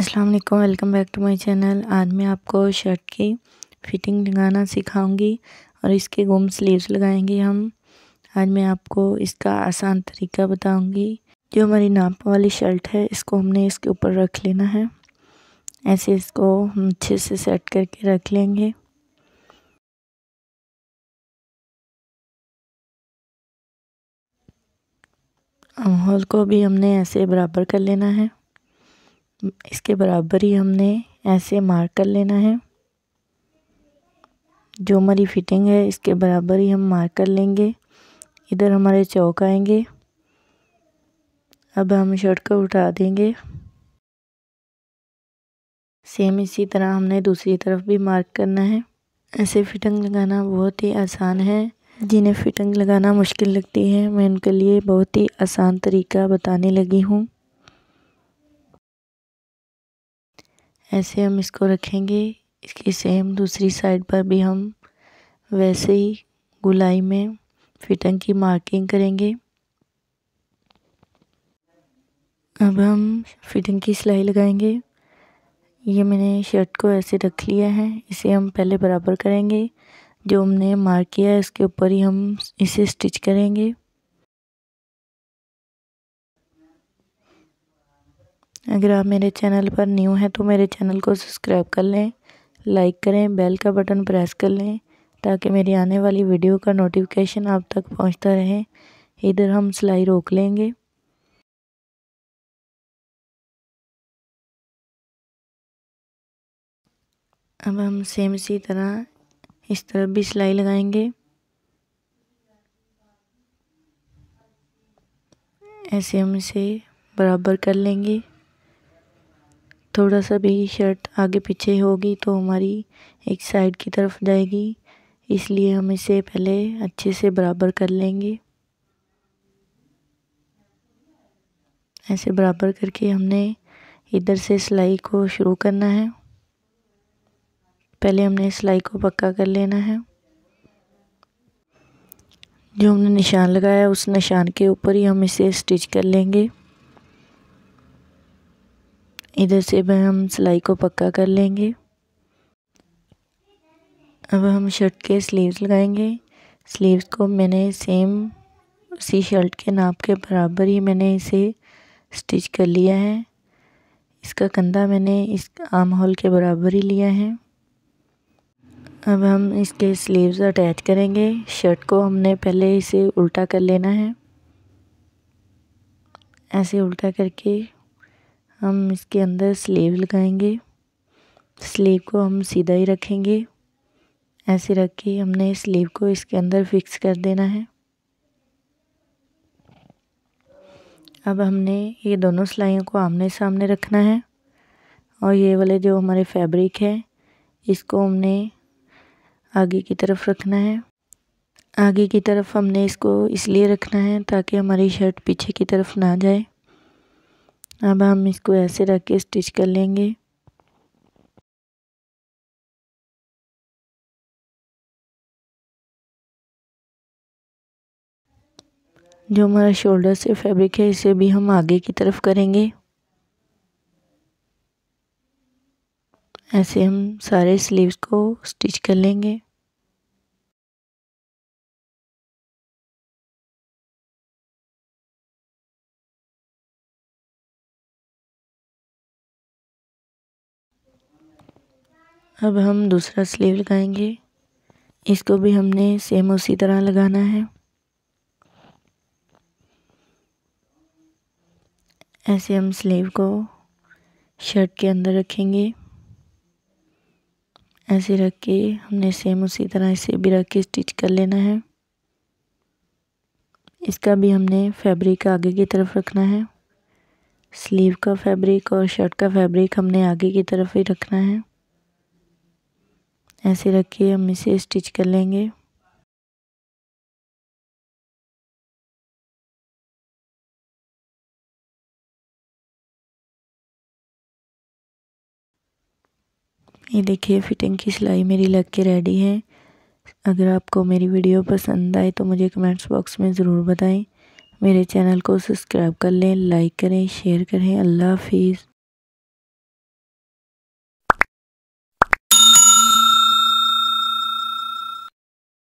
अस्सलाम वालेकुम welcome back to my channel आज मैं आपको शर्ट की फ़िटिंग लगाना सिखाऊंगी और इसके गुम स्लीव्स लगाएंगे हम आज मैं आपको इसका आसान तरीका बताऊंगी जो हमारी नाप वाली शर्ट है इसको हमने इसके ऊपर रख लेना है ऐसे इसको हम अच्छे से सेट करके रख लेंगे होल को भी हमने ऐसे बराबर कर लेना है इसके बराबर ही हमने ऐसे मार्क कर लेना है जो हमारी फिटिंग है इसके बराबर ही हम मार्क कर लेंगे इधर हमारे चौक आएंगे अब हम शर्ट को उठा देंगे सेम इसी तरह हमने दूसरी तरफ भी मार्क करना है ऐसे फिटिंग लगाना बहुत ही आसान है जिन्हें फिटिंग लगाना मुश्किल लगती है मैं उनके लिए बहुत ही आसान तरीका बताने लगी हूँ ऐसे हम इसको रखेंगे इसकी सेम दूसरी साइड पर भी हम वैसे ही गुलाई में फिटिंग की मार्किंग करेंगे अब हम फिटिंग की सिलाई लगाएंगे ये मैंने शर्ट को ऐसे रख लिया है इसे हम पहले बराबर करेंगे जो हमने मार्क किया है इसके ऊपर ही हम इसे स्टिच करेंगे अगर आप मेरे चैनल पर न्यू हैं तो मेरे चैनल को सब्सक्राइब कर लें लाइक करें बेल का बटन प्रेस कर लें ताकि मेरी आने वाली वीडियो का नोटिफिकेशन आप तक पहुंचता रहे इधर हम सिलाई रोक लेंगे अब हम सेम इसी तरह इस तरफ भी सिलाई लगाएंगे ऐसे हम इसे बराबर कर लेंगे थोड़ा सा भी शर्ट आगे पीछे होगी तो हमारी एक साइड की तरफ जाएगी इसलिए हम इसे पहले अच्छे से बराबर कर लेंगे ऐसे बराबर करके हमने इधर से सिलाई को शुरू करना है पहले हमने सिलाई को पक्का कर लेना है जो हमने निशान लगाया उस निशान के ऊपर ही हम इसे स्टिच कर लेंगे इधर से भी हम सिलाई को पक्का कर लेंगे अब हम शर्ट के स्लीव्स लगाएंगे स्लीव्स को मैंने सेम उसी शर्ट के नाप के बराबर ही मैंने इसे स्टिच कर लिया है इसका कंधा मैंने इस आम होल के बराबर ही लिया है अब हम इसके स्लीव्स अटैच करेंगे शर्ट को हमने पहले इसे उल्टा कर लेना है ऐसे उल्टा करके हम इसके अंदर स्लीव लगाएंगे स्लीव को हम सीधा ही रखेंगे ऐसे रख के हमने स्लीव को इसके अंदर फिक्स कर देना है अब हमने ये दोनों सिलाइयों को आमने सामने रखना है और ये वाले जो हमारे फैब्रिक है इसको हमने आगे की तरफ रखना है आगे की तरफ हमने इसको इसलिए रखना है ताकि हमारी शर्ट पीछे की तरफ ना जाए अब हम इसको ऐसे रख के स्टिच कर लेंगे जो हमारा शोल्डर से फैब्रिक है इसे भी हम आगे की तरफ करेंगे ऐसे हम सारे स्लीव्स को स्टिच कर लेंगे अब हम दूसरा स्लीव लगाएंगे इसको भी हमने सेम उसी तरह लगाना है ऐसे हम स्लीव को शर्ट के अंदर रखेंगे ऐसे रख के हमने सेम उसी तरह इसे भी रख के स्टिच कर लेना है इसका भी हमने फैब्रिक आगे की तरफ रखना है स्लीव का फैब्रिक और शर्ट का फैब्रिक हमने आगे की तरफ ही रखना है ऐसे रखिए हम इसे स्टिच कर लेंगे ये देखिए फिटिंग की सिलाई मेरी लग के रेडी है अगर आपको मेरी वीडियो पसंद आए तो मुझे कमेंट्स बॉक्स में ज़रूर बताएं मेरे चैनल को सब्सक्राइब कर लें लाइक करें शेयर करें अल्लाह हाफिज़